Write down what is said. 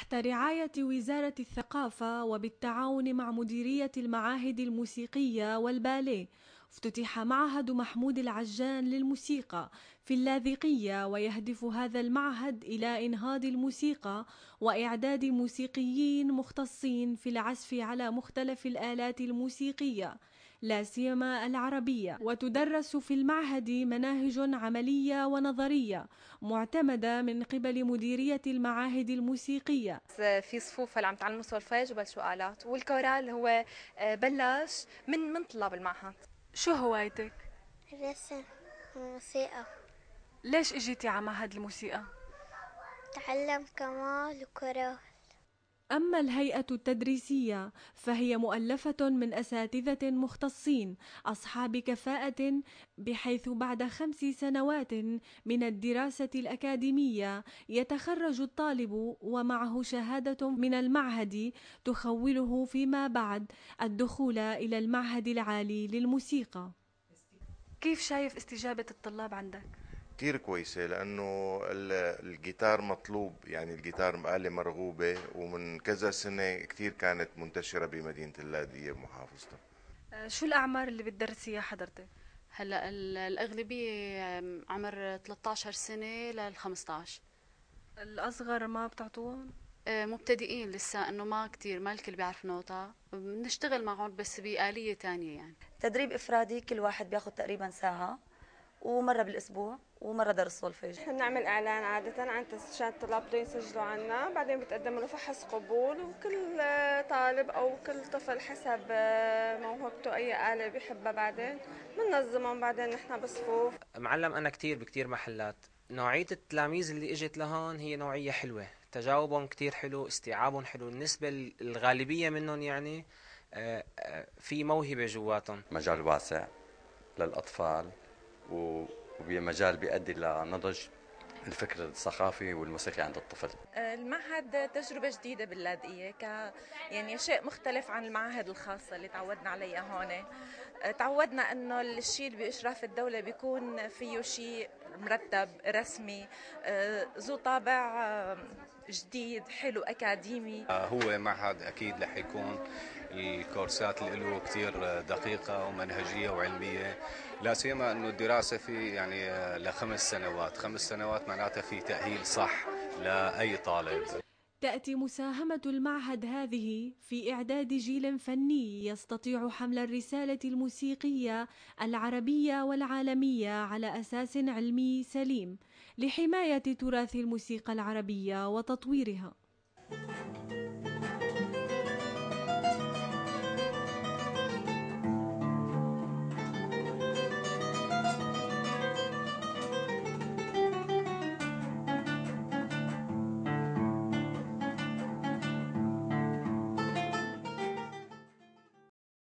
تحت رعاية وزارة الثقافة وبالتعاون مع مديرية المعاهد الموسيقية والباليه افتتح معهد محمود العجان للموسيقى في اللاذقية ويهدف هذا المعهد إلى إنهاض الموسيقى وإعداد موسيقيين مختصين في العزف على مختلف الآلات الموسيقية لا سيما العربية وتدرس في المعهد مناهج عملية ونظرية معتمدة من قبل مديرية المعاهد الموسيقية في صفوف اللي عم تعلموا سولفاج وبلشوا آلات والكورال هو آه، بلش من من طلاب المعهد شو هوايتك؟ الرسم والموسيقى ليش اجيتي على معهد الموسيقى؟ تعلم كمال وكره أما الهيئة التدريسية فهي مؤلفة من أساتذة مختصين أصحاب كفاءة بحيث بعد خمس سنوات من الدراسة الأكاديمية يتخرج الطالب ومعه شهادة من المعهد تخوله فيما بعد الدخول إلى المعهد العالي للموسيقى. كيف شايف استجابة الطلاب عندك؟ كتير كويسة لأنه الجيتار مطلوب يعني الجيتار آلة مرغوبة ومن كذا سنة كتير كانت منتشرة بمدينة اللاذقية بمحافظتها آه، شو الأعمار اللي بتدرسيها حضرتك؟ هلا الأغلبية عمر 13 سنة لل 15 الأصغر ما بتعطوهم؟ آه، مبتدئين لسه انه ما كتير ما الكل بيعرف نوتة بنشتغل معهم بس بآلية تانية يعني تدريب إفرادي كل واحد بياخذ تقريبا ساعة ومره بالاسبوع ومره درس صولفيج احنا بنعمل اعلان عاده عن عشان الطلاب بده يسجلوا عنا بعدين بتقدم له فحص قبول وكل طالب او كل طفل حسب آه، موهبته اي اله بيحبها بعدين بننظمهم بعدين نحن بصفوف معلم انا كثير بكثير محلات نوعية التلاميذ اللي اجت لهون هي نوعية حلوة تجاوبهم كثير حلو استيعابهم حلو النسبة الغالبية منهم يعني آه، آه، في موهبة جواتهم مجال واسع للأطفال وبمجال بيؤدي لنضج الفكر الثقافي والموسيقي عند الطفل آه، المعهد تجربة جديدة باللاذقية ك يعني شيء مختلف عن المعاهد الخاصة اللي تعودنا عليها هون آه، تعودنا انه الشيء اللي باشراف الدولة بيكون فيه شيء مرتب رسمي آه، ذو طابع جديد حلو اكاديمي هو معهد اكيد رح يكون الكورسات اللي له كثير دقيقه ومنهجيه وعلميه لا سيما انه الدراسه فيه يعني لخمس سنوات خمس سنوات معناته في تأهيل صح لأي طالب تأتي مساهمة المعهد هذه في إعداد جيل فني يستطيع حمل الرسالة الموسيقية العربية والعالمية على أساس علمي سليم لحماية تراث الموسيقى العربية وتطويرها.